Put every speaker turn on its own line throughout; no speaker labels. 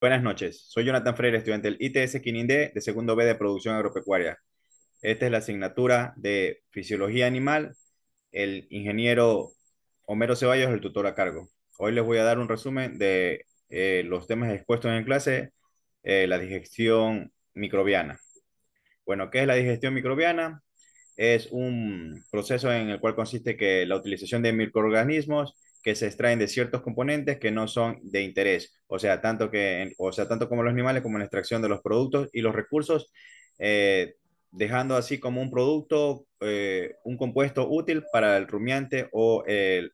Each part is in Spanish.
Buenas noches, soy Jonathan Freire, estudiante del ITS Quinindé de segundo B de Producción Agropecuaria. Esta es la asignatura de Fisiología Animal. El ingeniero Homero Ceballos es el tutor a cargo. Hoy les voy a dar un resumen de eh, los temas expuestos en clase, eh, la digestión microbiana. Bueno, ¿qué es la digestión microbiana? Es un proceso en el cual consiste que la utilización de microorganismos que se extraen de ciertos componentes que no son de interés, o sea, tanto, que, o sea, tanto como los animales como en la extracción de los productos y los recursos, eh, dejando así como un producto, eh, un compuesto útil para el rumiante o el,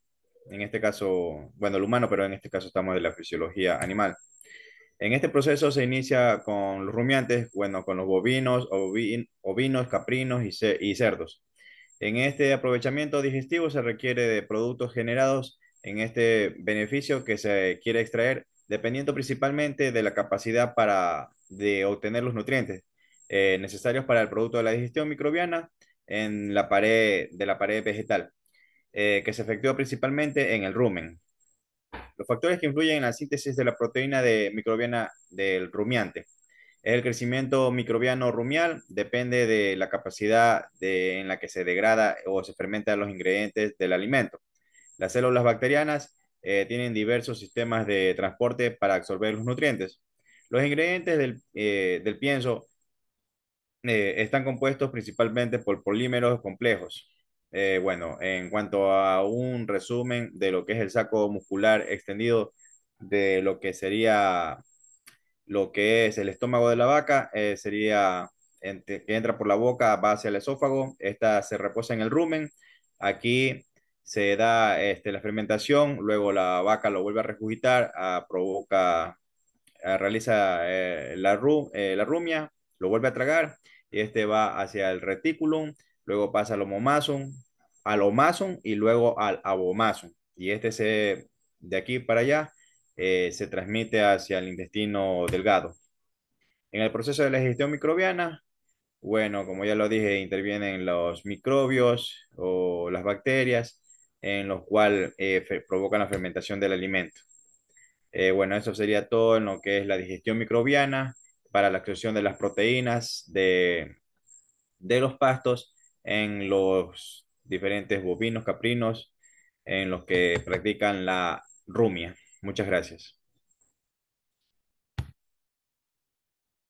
en este caso, bueno, el humano, pero en este caso estamos de la fisiología animal. En este proceso se inicia con los rumiantes, bueno, con los bovinos, ovinos, caprinos y, y cerdos. En este aprovechamiento digestivo se requiere de productos generados en este beneficio que se quiere extraer, dependiendo principalmente de la capacidad para, de obtener los nutrientes eh, necesarios para el producto de la digestión microbiana en la pared, de la pared vegetal, eh, que se efectúa principalmente en el rumen. Los factores que influyen en la síntesis de la proteína de microbiana del rumiante. El crecimiento microbiano rumial depende de la capacidad de, en la que se degrada o se fermenta los ingredientes del alimento. Las células bacterianas eh, tienen diversos sistemas de transporte para absorber los nutrientes. Los ingredientes del, eh, pienso eh, están compuestos principalmente por polímeros complejos. bueno, en cuanto a un resumen de lo que es el saco muscular extendido de lo que sería lo que es el estómago de la vaca, sería que entra por la boca, va hacia el esófago, esta se reposa en el rumen. Aquí se da este, la fermentación, luego la vaca lo vuelve a regurgitar, ah, provoca, ah, realiza eh, la, eh, la rumia, lo vuelve a tragar, y este va hacia el reticulum, luego pasa al homomasum, al homasum y luego al abomasum. Y este se, de aquí para allá, eh, se transmite hacia el intestino delgado. En el proceso de la gestión microbiana, bueno, como ya lo dije, intervienen los microbios o las bacterias, en los cuales eh, provocan la fermentación del alimento. Eh, bueno, eso sería todo en lo que es la digestión microbiana para la extracción de las proteínas de, de los pastos en los diferentes bovinos, caprinos, en los que practican la rumia. Muchas gracias.